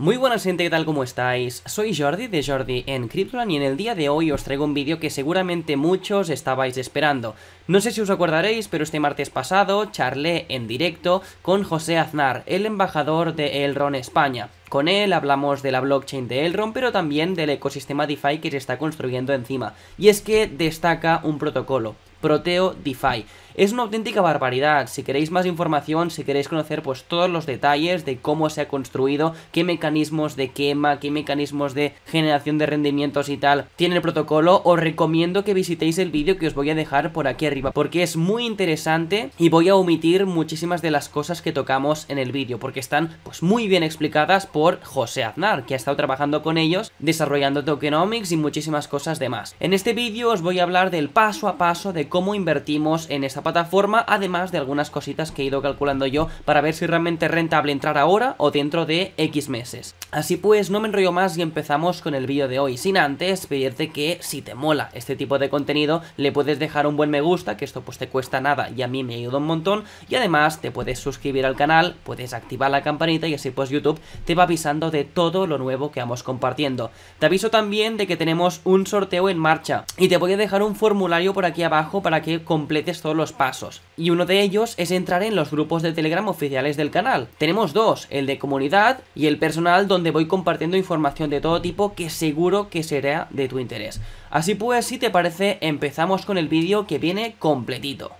Muy buenas gente, ¿qué tal? ¿Cómo estáis? Soy Jordi de Jordi en Cryptoland y en el día de hoy os traigo un vídeo que seguramente muchos estabais esperando. No sé si os acordaréis, pero este martes pasado charlé en directo con José Aznar, el embajador de Elrond España. Con él hablamos de la blockchain de Elrond, pero también del ecosistema DeFi que se está construyendo encima. Y es que destaca un protocolo, Proteo DeFi. Es una auténtica barbaridad. Si queréis más información, si queréis conocer pues todos los detalles de cómo se ha construido, qué mecanismos de quema, qué mecanismos de generación de rendimientos y tal tiene el protocolo, os recomiendo que visitéis el vídeo que os voy a dejar por aquí arriba, porque es muy interesante y voy a omitir muchísimas de las cosas que tocamos en el vídeo, porque están pues muy bien explicadas por José Aznar, que ha estado trabajando con ellos, desarrollando tokenomics y muchísimas cosas demás. En este vídeo os voy a hablar del paso a paso de cómo invertimos en esta plataforma, además de algunas cositas que he ido calculando yo para ver si realmente es rentable entrar ahora o dentro de X meses. Así pues, no me enrollo más y empezamos con el vídeo de hoy, sin antes pedirte que si te mola este tipo de contenido, le puedes dejar un buen me gusta, que esto pues te cuesta nada y a mí me ayuda un montón, y además te puedes suscribir al canal, puedes activar la campanita y así pues YouTube te va avisando de todo lo nuevo que vamos compartiendo. Te aviso también de que tenemos un sorteo en marcha y te voy a dejar un formulario por aquí abajo para que completes todos los pasos. Y uno de ellos es entrar en los grupos de Telegram oficiales del canal. Tenemos dos, el de comunidad y el personal donde voy compartiendo información de todo tipo que seguro que será de tu interés. Así pues, si te parece, empezamos con el vídeo que viene completito.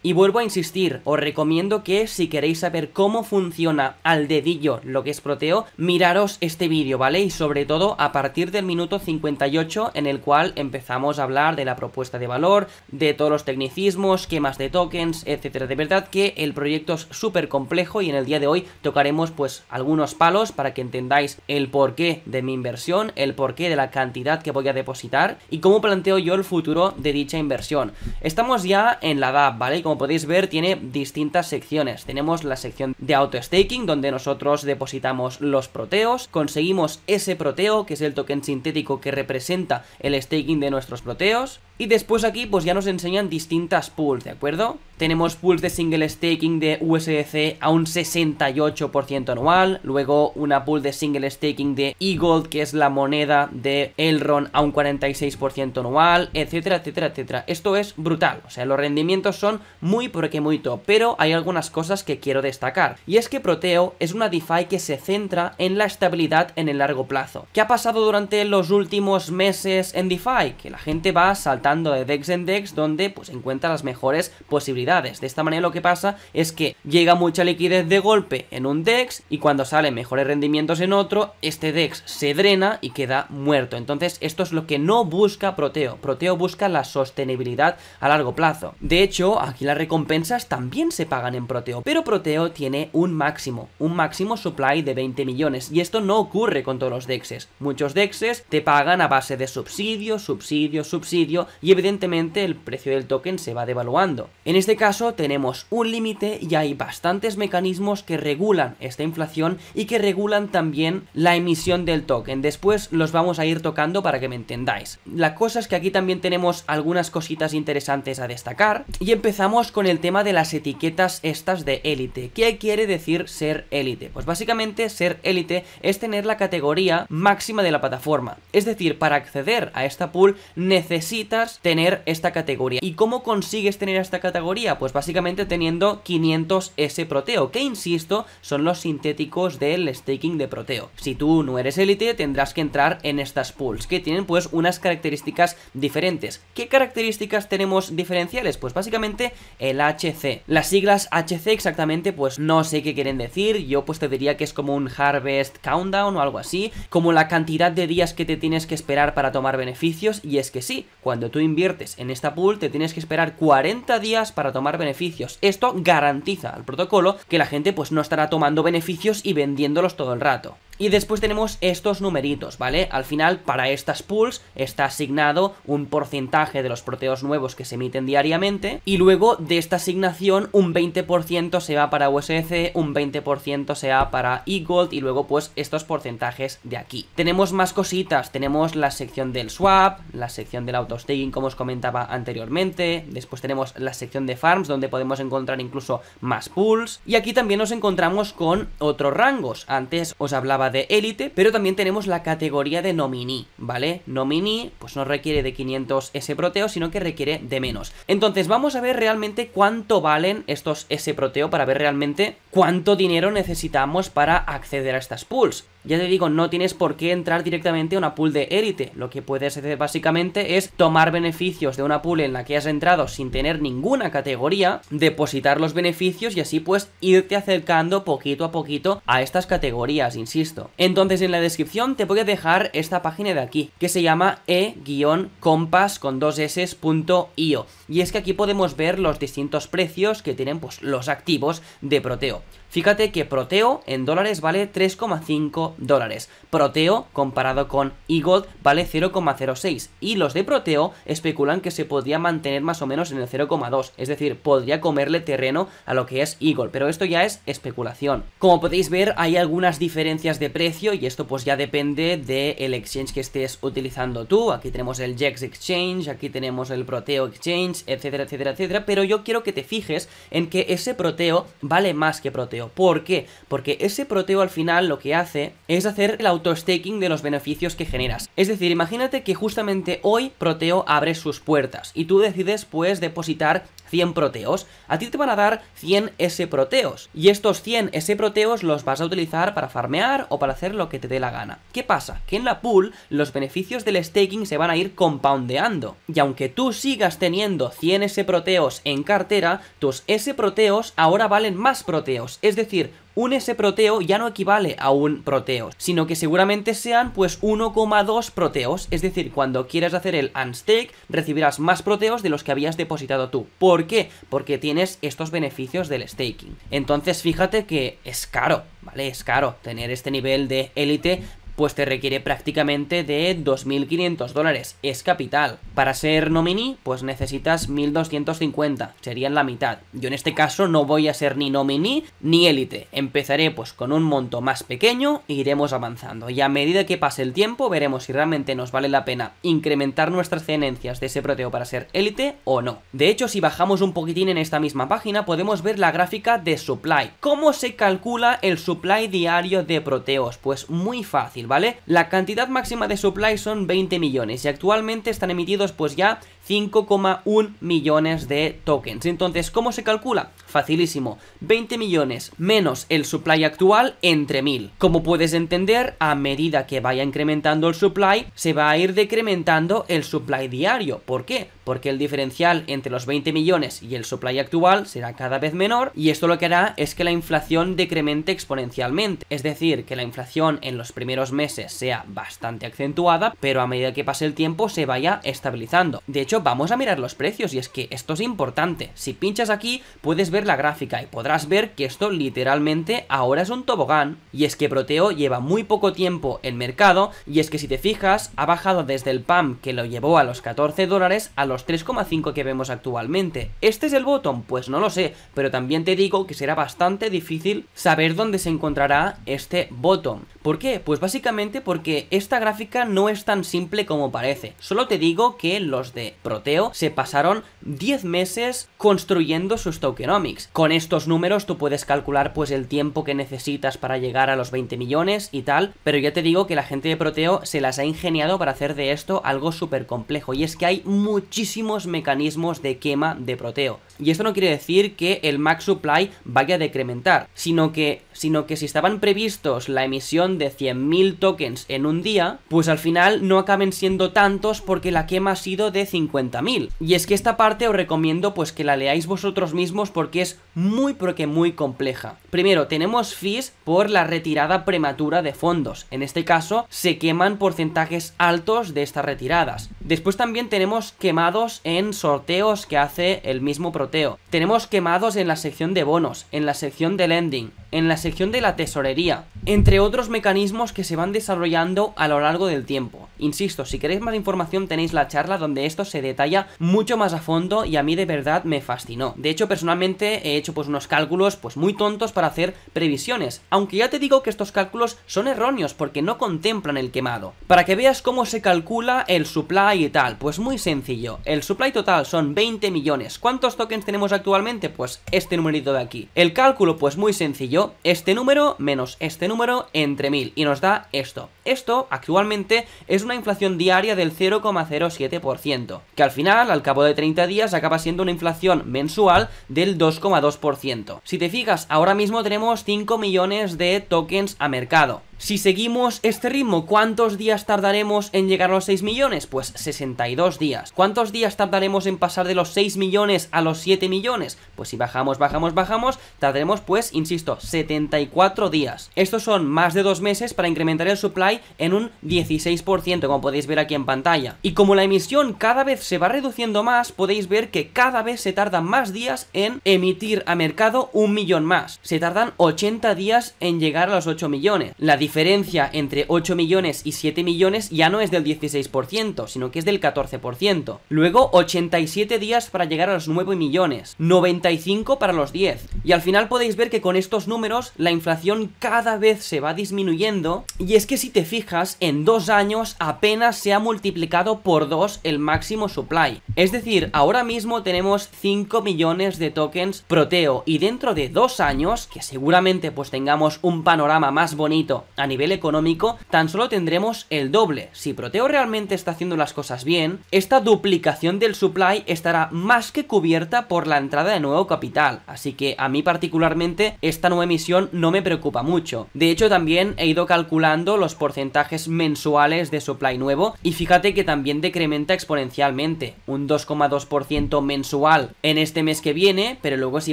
Y vuelvo a insistir, os recomiendo que si queréis saber cómo funciona al dedillo lo que es Proteo, miraros este vídeo, ¿vale? Y sobre todo a partir del minuto 58 en el cual empezamos a hablar de la propuesta de valor, de todos los tecnicismos, quemas de tokens, etcétera. De verdad que el proyecto es súper complejo y en el día de hoy tocaremos pues algunos palos para que entendáis el porqué de mi inversión, el porqué de la cantidad que voy a depositar y cómo planteo yo el futuro de dicha inversión. Estamos ya en la DAP, ¿vale? como podéis ver tiene distintas secciones. Tenemos la sección de auto-staking donde nosotros depositamos los proteos, conseguimos ese proteo que es el token sintético que representa el staking de nuestros proteos, y después aquí pues ya nos enseñan distintas pools, ¿de acuerdo? Tenemos pools de single staking de USDC a un 68% anual, luego una pool de single staking de E-Gold, que es la moneda de Elrond a un 46% anual, etcétera, etcétera, etcétera. Esto es brutal, o sea, los rendimientos son muy porque muy top, pero hay algunas cosas que quiero destacar. Y es que Proteo es una DeFi que se centra en la estabilidad en el largo plazo. ¿Qué ha pasado durante los últimos meses en DeFi? Que la gente va a saltar de Dex en Dex donde pues encuentra las mejores posibilidades. De esta manera lo que pasa es que llega mucha liquidez de golpe en un Dex y cuando salen mejores rendimientos en otro, este Dex se drena y queda muerto. Entonces esto es lo que no busca Proteo. Proteo busca la sostenibilidad a largo plazo. De hecho, aquí las recompensas también se pagan en Proteo, pero Proteo tiene un máximo, un máximo supply de 20 millones y esto no ocurre con todos los Dexes. Muchos Dexes te pagan a base de subsidio, subsidio, subsidio y evidentemente el precio del token se va devaluando. En este caso tenemos un límite y hay bastantes mecanismos que regulan esta inflación y que regulan también la emisión del token. Después los vamos a ir tocando para que me entendáis. La cosa es que aquí también tenemos algunas cositas interesantes a destacar y empezamos con el tema de las etiquetas estas de élite. ¿Qué quiere decir ser élite? Pues básicamente ser élite es tener la categoría máxima de la plataforma. Es decir, para acceder a esta pool necesitas tener esta categoría. ¿Y cómo consigues tener esta categoría? Pues básicamente teniendo 500 S proteo, que insisto, son los sintéticos del staking de proteo. Si tú no eres élite, tendrás que entrar en estas pools, que tienen pues unas características diferentes. ¿Qué características tenemos diferenciales? Pues básicamente el HC. Las siglas HC exactamente pues no sé qué quieren decir, yo pues te diría que es como un harvest countdown o algo así, como la cantidad de días que te tienes que esperar para tomar beneficios, y es que sí, cuando tú inviertes en esta pool, te tienes que esperar 40 días para tomar beneficios. Esto garantiza al protocolo que la gente pues no estará tomando beneficios y vendiéndolos todo el rato. Y después tenemos estos numeritos, ¿vale? Al final, para estas pools está asignado un porcentaje de los proteos nuevos que se emiten diariamente y luego de esta asignación un 20% se va para USDC, un 20% se va para eGold y luego pues estos porcentajes de aquí. Tenemos más cositas, tenemos la sección del swap, la sección del auto staking como os comentaba anteriormente, después tenemos la sección de farms donde podemos encontrar incluso más pools y aquí también nos encontramos con otros rangos. Antes os hablaba de élite, pero también tenemos la categoría de nomini, ¿vale? nomini, pues no requiere de 500 S-proteo, sino que requiere de menos. Entonces vamos a ver realmente cuánto valen estos S-proteo para ver realmente cuánto dinero necesitamos para acceder a estas pools. Ya te digo, no tienes por qué entrar directamente a una pool de élite. Lo que puedes hacer básicamente es tomar beneficios de una pool en la que has entrado sin tener ninguna categoría, depositar los beneficios y así pues irte acercando poquito a poquito a estas categorías, insisto. Entonces en la descripción te voy a dejar esta página de aquí, que se llama e-compass con dos s.io. Y es que aquí podemos ver los distintos precios que tienen pues los activos de Proteo. Fíjate que Proteo en dólares vale 3,5 dólares. Proteo comparado con Eagle vale 0,06. Y los de Proteo especulan que se podría mantener más o menos en el 0,2. Es decir, podría comerle terreno a lo que es Eagle. Pero esto ya es especulación. Como podéis ver, hay algunas diferencias de precio y esto pues ya depende del exchange que estés utilizando tú. Aquí tenemos el Jex Exchange, aquí tenemos el Proteo Exchange, etcétera, etcétera, etcétera. Pero yo quiero que te fijes en que ese Proteo vale más que Proteo. ¿Por qué? Porque ese proteo al final lo que hace es hacer el auto-staking de los beneficios que generas. Es decir, imagínate que justamente hoy proteo abre sus puertas y tú decides pues depositar 100 proteos, a ti te van a dar 100 S proteos. Y estos 100 S proteos los vas a utilizar para farmear o para hacer lo que te dé la gana. ¿Qué pasa? Que en la pool los beneficios del staking se van a ir compoundeando. Y aunque tú sigas teniendo 100 S proteos en cartera, tus S proteos ahora valen más proteos. Es decir, un S proteo ya no equivale a un proteo, sino que seguramente sean pues 1,2 proteos, es decir, cuando quieras hacer el unstake recibirás más proteos de los que habías depositado tú. ¿Por qué? Porque tienes estos beneficios del staking. Entonces fíjate que es caro, ¿vale? Es caro tener este nivel de élite pues te requiere prácticamente de 2.500 dólares, es capital. Para ser nominee, pues necesitas 1.250, serían la mitad. Yo en este caso no voy a ser ni nominee ni élite, empezaré pues con un monto más pequeño e iremos avanzando. Y a medida que pase el tiempo veremos si realmente nos vale la pena incrementar nuestras cenencias de ese proteo para ser élite o no. De hecho, si bajamos un poquitín en esta misma página, podemos ver la gráfica de supply. ¿Cómo se calcula el supply diario de proteos? Pues muy fácil ¿vale? La cantidad máxima de supply son 20 millones y actualmente están emitidos pues ya 5,1 millones de tokens. Entonces, ¿cómo se calcula? Facilísimo, 20 millones menos el supply actual entre 1000. Como puedes entender, a medida que vaya incrementando el supply, se va a ir decrementando el supply diario. ¿Por qué? Porque el diferencial entre los 20 millones y el supply actual será cada vez menor y esto lo que hará es que la inflación decremente exponencialmente. Es decir, que la inflación en los primeros meses sea bastante acentuada, pero a medida que pase el tiempo se vaya estabilizando. De hecho, vamos a mirar los precios y es que esto es importante. Si pinchas aquí, puedes ver la gráfica y podrás ver que esto literalmente ahora es un tobogán. Y es que Proteo lleva muy poco tiempo en mercado y es que si te fijas, ha bajado desde el PAM que lo llevó a los 14 dólares a los 3,5 que vemos actualmente. ¿Este es el botón Pues no lo sé, pero también te digo que será bastante difícil saber dónde se encontrará este botón ¿Por qué? Pues básicamente porque esta gráfica no es tan simple como parece. Solo te digo que los de proteo, se pasaron 10 meses construyendo sus tokenomics. Con estos números tú puedes calcular pues el tiempo que necesitas para llegar a los 20 millones y tal, pero ya te digo que la gente de proteo se las ha ingeniado para hacer de esto algo súper complejo y es que hay muchísimos mecanismos de quema de proteo. Y esto no quiere decir que el max supply vaya a decrementar, sino que, sino que si estaban previstos la emisión de 100.000 tokens en un día, pues al final no acaben siendo tantos porque la quema ha sido de 50.000. Y es que esta parte os recomiendo pues que la leáis vosotros mismos porque es muy porque muy compleja. Primero, tenemos fees por la retirada prematura de fondos. En este caso, se queman porcentajes altos de estas retiradas. Después también tenemos quemados en sorteos que hace el mismo protocolo tenemos quemados en la sección de bonos, en la sección de lending, en la sección de la tesorería entre otros mecanismos que se van desarrollando a lo largo del tiempo. Insisto, si queréis más información tenéis la charla donde esto se detalla mucho más a fondo y a mí de verdad me fascinó. De hecho, personalmente he hecho pues unos cálculos pues muy tontos para hacer previsiones, aunque ya te digo que estos cálculos son erróneos porque no contemplan el quemado. Para que veas cómo se calcula el supply y tal, pues muy sencillo. El supply total son 20 millones. ¿Cuántos tokens tenemos actualmente? Pues este numerito de aquí. El cálculo pues muy sencillo, este número menos este número entre mil y nos da esto. Esto actualmente es una inflación diaria del 0,07%, que al final, al cabo de 30 días, acaba siendo una inflación mensual del 2,2%. Si te fijas, ahora mismo tenemos 5 millones de tokens a mercado. Si seguimos este ritmo, ¿cuántos días tardaremos en llegar a los 6 millones? Pues 62 días. ¿Cuántos días tardaremos en pasar de los 6 millones a los 7 millones? Pues si bajamos, bajamos, bajamos, tardaremos pues, insisto, 74 días. Estos son más de dos meses para incrementar el supply en un 16%, como podéis ver aquí en pantalla. Y como la emisión cada vez se va reduciendo más, podéis ver que cada vez se tardan más días en emitir a mercado un millón más. Se tardan 80 días en llegar a los 8 millones. La diferencia entre 8 millones y 7 millones ya no es del 16%, sino que es del 14%. Luego 87 días para llegar a los 9 millones, 95 para los 10. Y al final podéis ver que con estos números la inflación cada vez se va disminuyendo y es que si te fijas, en dos años apenas se ha multiplicado por 2 el máximo supply. Es decir, ahora mismo tenemos 5 millones de tokens proteo y dentro de dos años, que seguramente pues tengamos un panorama más bonito a nivel económico, tan solo tendremos el doble. Si Proteo realmente está haciendo las cosas bien, esta duplicación del supply estará más que cubierta por la entrada de nuevo capital. Así que a mí particularmente esta nueva emisión no me preocupa mucho. De hecho también he ido calculando los porcentajes mensuales de supply nuevo y fíjate que también decrementa exponencialmente. Un 2,2% mensual en este mes que viene, pero luego si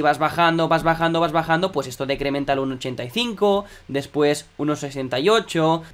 vas bajando, vas bajando, vas bajando, pues esto decrementa al 1,85, después 60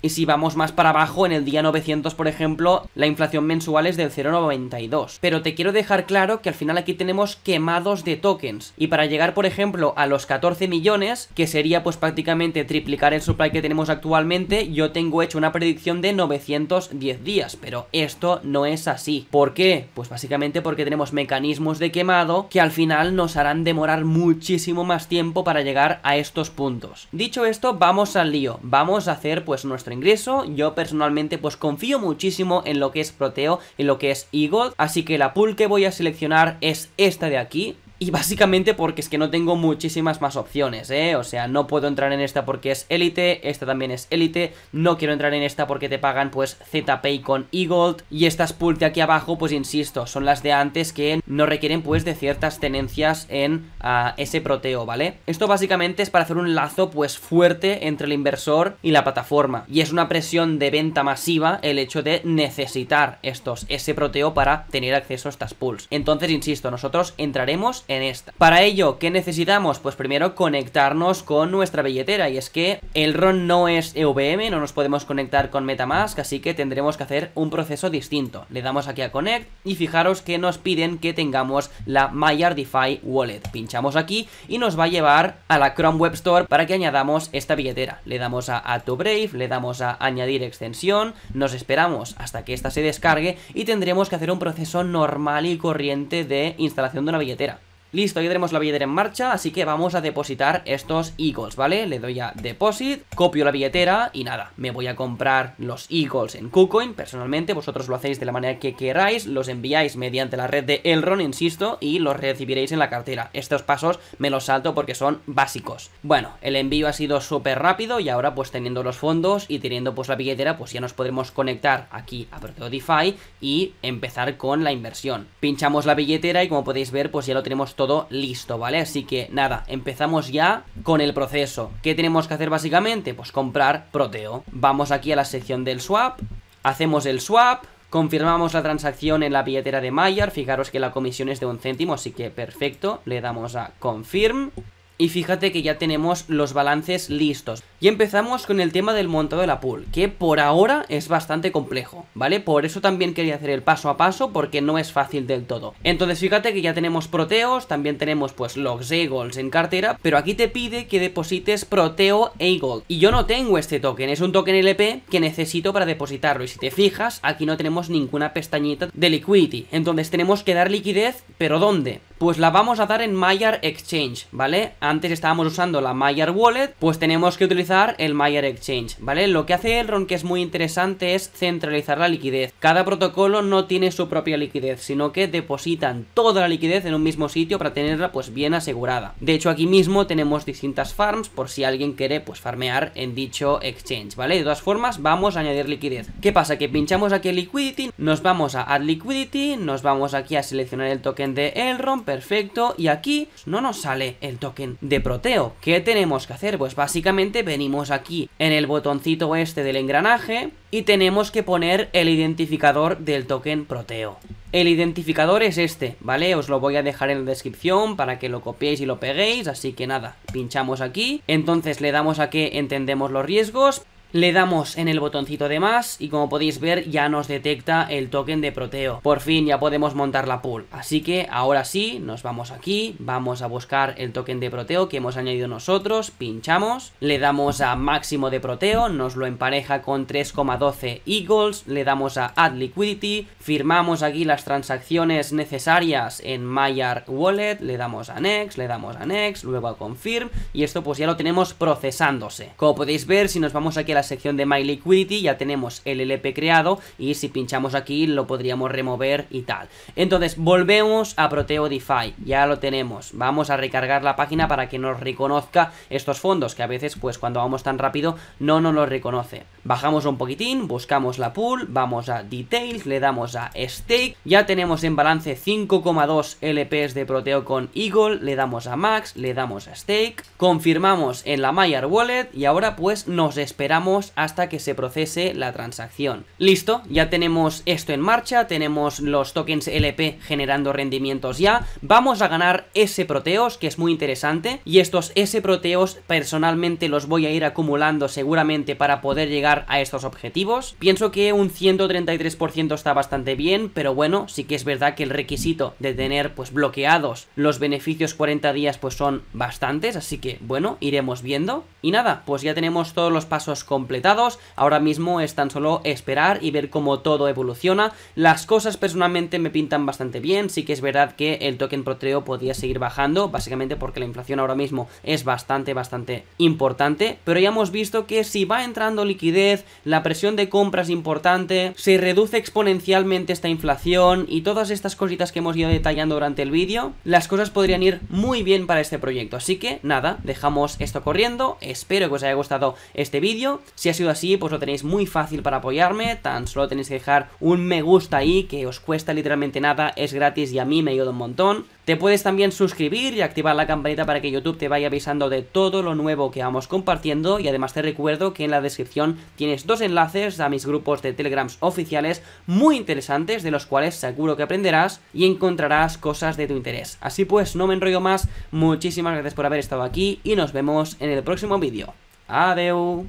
y si vamos más para abajo en el día 900 por ejemplo la inflación mensual es del 0,92 pero te quiero dejar claro que al final aquí tenemos quemados de tokens y para llegar por ejemplo a los 14 millones que sería pues prácticamente triplicar el supply que tenemos actualmente yo tengo hecho una predicción de 910 días pero esto no es así ¿por qué? pues básicamente porque tenemos mecanismos de quemado que al final nos harán demorar muchísimo más tiempo para llegar a estos puntos dicho esto vamos al lío vamos a hacer pues nuestro ingreso. Yo personalmente pues confío muchísimo en lo que es Proteo en lo que es Eagle, así que la pool que voy a seleccionar es esta de aquí. Y básicamente porque es que no tengo muchísimas más opciones, ¿eh? O sea, no puedo entrar en esta porque es élite, esta también es élite, no quiero entrar en esta porque te pagan pues ZPay con E-Gold y estas pools de aquí abajo, pues insisto, son las de antes que no requieren pues de ciertas tenencias en ah, ese proteo, ¿vale? Esto básicamente es para hacer un lazo pues fuerte entre el inversor y la plataforma y es una presión de venta masiva el hecho de necesitar estos, ese proteo para tener acceso a estas pools. Entonces, insisto, nosotros entraremos en en esta. Para ello, ¿qué necesitamos? Pues primero conectarnos con nuestra billetera y es que el RON no es EVM, no nos podemos conectar con Metamask, así que tendremos que hacer un proceso distinto. Le damos aquí a Connect y fijaros que nos piden que tengamos la MyRDFi Wallet. Pinchamos aquí y nos va a llevar a la Chrome Web Store para que añadamos esta billetera. Le damos a Add to Brave, le damos a añadir extensión, nos esperamos hasta que esta se descargue y tendremos que hacer un proceso normal y corriente de instalación de una billetera. Listo, ya tenemos la billetera en marcha, así que vamos a depositar estos Eagles, ¿vale? Le doy a Deposit, copio la billetera y nada, me voy a comprar los Eagles en KuCoin, personalmente, vosotros lo hacéis de la manera que queráis, los enviáis mediante la red de Elron, insisto, y los recibiréis en la cartera. Estos pasos me los salto porque son básicos. Bueno, el envío ha sido súper rápido y ahora pues teniendo los fondos y teniendo pues la billetera, pues ya nos podremos conectar aquí a Proteo DeFi y empezar con la inversión. Pinchamos la billetera y como podéis ver, pues ya lo tenemos todo todo listo, ¿vale? Así que nada, empezamos ya con el proceso. ¿Qué tenemos que hacer básicamente? Pues comprar Proteo. Vamos aquí a la sección del swap, hacemos el swap, Confirmamos la transacción en la billetera de Mayer. Fijaros que la comisión es de un céntimo, así que perfecto. Le damos a confirm. Y fíjate que ya tenemos los balances listos. Y empezamos con el tema del montado de la pool, que por ahora es bastante complejo, ¿vale? Por eso también quería hacer el paso a paso, porque no es fácil del todo. Entonces fíjate que ya tenemos proteos, también tenemos pues los eagles en cartera, pero aquí te pide que deposites proteo e gold. Y yo no tengo este token, es un token LP que necesito para depositarlo. Y si te fijas, aquí no tenemos ninguna pestañita de liquidity. Entonces tenemos que dar liquidez, pero ¿dónde? pues la vamos a dar en Myer Exchange, ¿vale? Antes estábamos usando la Myer Wallet, pues tenemos que utilizar el Myer Exchange, ¿vale? Lo que hace Elrond que es muy interesante es centralizar la liquidez. Cada protocolo no tiene su propia liquidez, sino que depositan toda la liquidez en un mismo sitio para tenerla pues bien asegurada. De hecho aquí mismo tenemos distintas farms por si alguien quiere pues farmear en dicho exchange, ¿vale? De todas formas vamos a añadir liquidez. ¿Qué pasa? Que pinchamos aquí en Liquidity, nos vamos a Add Liquidity, nos vamos aquí a seleccionar el token de Elrond, perfecto y aquí no nos sale el token de proteo. ¿Qué tenemos que hacer? Pues básicamente venimos aquí en el botoncito este del engranaje y tenemos que poner el identificador del token proteo. El identificador es este, ¿vale? Os lo voy a dejar en la descripción para que lo copiéis y lo peguéis, así que nada, pinchamos aquí, entonces le damos a que entendemos los riesgos, le damos en el botoncito de más y como podéis ver ya nos detecta el token de proteo. Por fin ya podemos montar la pool. Así que ahora sí, nos vamos aquí, vamos a buscar el token de proteo que hemos añadido nosotros, pinchamos, le damos a máximo de proteo, nos lo empareja con 3,12 eagles, le damos a add liquidity, firmamos aquí las transacciones necesarias en Maillard Wallet, le damos a next, le damos a next, luego a confirm y esto pues ya lo tenemos procesándose. Como podéis ver, si nos vamos aquí a la sección de My Liquidity ya tenemos el LP creado y si pinchamos aquí lo podríamos remover y tal. Entonces volvemos a Proteo DeFi, ya lo tenemos. Vamos a recargar la página para que nos reconozca estos fondos que a veces pues cuando vamos tan rápido no nos los reconoce. Bajamos un poquitín, buscamos la pool, vamos a Details, le damos a Stake. Ya tenemos en balance 5,2 LPs de Proteo con Eagle, le damos a Max, le damos a Stake. Confirmamos en la Myer Wallet y ahora pues nos esperamos hasta que se procese la transacción. Listo, ya tenemos esto en marcha, tenemos los tokens LP generando rendimientos ya, vamos a ganar ese proteos que es muy interesante y estos S proteos personalmente los voy a ir acumulando seguramente para poder llegar a estos objetivos. Pienso que un 133% está bastante bien, pero bueno, sí que es verdad que el requisito de tener pues bloqueados los beneficios 40 días pues son bastantes, así que bueno, iremos viendo. Y nada, pues ya tenemos todos los pasos con completados, ahora mismo es tan solo esperar y ver cómo todo evoluciona. Las cosas personalmente me pintan bastante bien, sí que es verdad que el token proteo podría seguir bajando, básicamente porque la inflación ahora mismo es bastante, bastante importante, pero ya hemos visto que si va entrando liquidez, la presión de compra es importante, se reduce exponencialmente esta inflación y todas estas cositas que hemos ido detallando durante el vídeo, las cosas podrían ir muy bien para este proyecto. Así que nada, dejamos esto corriendo, espero que os haya gustado este vídeo, si ha sido así, pues lo tenéis muy fácil para apoyarme, tan solo tenéis que dejar un me gusta ahí, que os cuesta literalmente nada, es gratis y a mí me ayuda un montón. Te puedes también suscribir y activar la campanita para que YouTube te vaya avisando de todo lo nuevo que vamos compartiendo y además te recuerdo que en la descripción tienes dos enlaces a mis grupos de Telegrams oficiales muy interesantes de los cuales seguro que aprenderás y encontrarás cosas de tu interés. Así pues, no me enrollo más, muchísimas gracias por haber estado aquí y nos vemos en el próximo vídeo. Adeu.